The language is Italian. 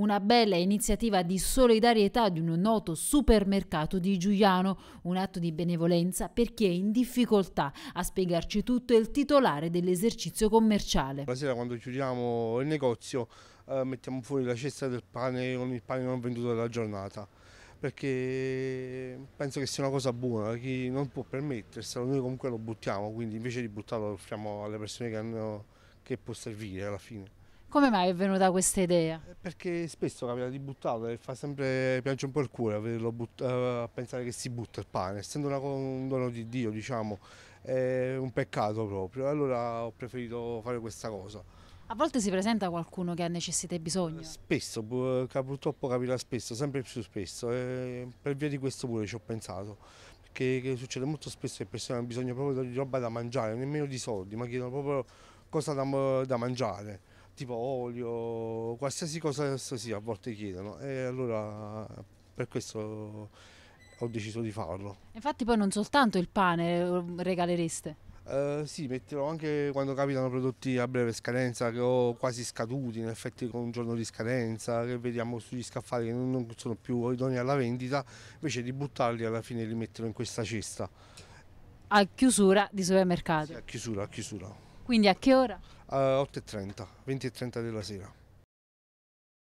una bella iniziativa di solidarietà di un noto supermercato di Giuliano, un atto di benevolenza per chi è in difficoltà. A spiegarci tutto è il titolare dell'esercizio commerciale. La sera quando chiudiamo il negozio eh, mettiamo fuori la cesta del pane con il pane non venduto della giornata perché penso che sia una cosa buona, chi non può permetterselo, noi comunque lo buttiamo, quindi invece di buttarlo lo offriamo alle persone che, hanno, che può servire alla fine. Come mai è venuta questa idea? Eh, perché spesso capita di buttarlo e fa sempre piange un po' il cuore a eh, pensare che si butta il pane, essendo una, un dono di Dio, diciamo, è un peccato proprio. Allora ho preferito fare questa cosa. A volte si presenta qualcuno che ha necessità e bisogno? Eh, spesso, purtroppo capita spesso, sempre più spesso. E per via di questo pure ci ho pensato. Perché che succede molto spesso che persone hanno bisogno proprio di roba da mangiare, nemmeno di soldi, ma chiedono proprio cosa da, da mangiare tipo olio, qualsiasi cosa sia, a volte chiedono e allora per questo ho deciso di farlo. Infatti poi non soltanto il pane eh, regalereste. Uh, sì, metterò anche quando capitano prodotti a breve scadenza che ho quasi scaduti, in effetti con un giorno di scadenza, che vediamo sugli scaffali che non, sono più idonei alla vendita, invece di buttarli alla fine li metterò in questa cesta. A chiusura di supermercato. Sì, a chiusura, a chiusura. Quindi a che ora? A 8.30, 20.30 della sera.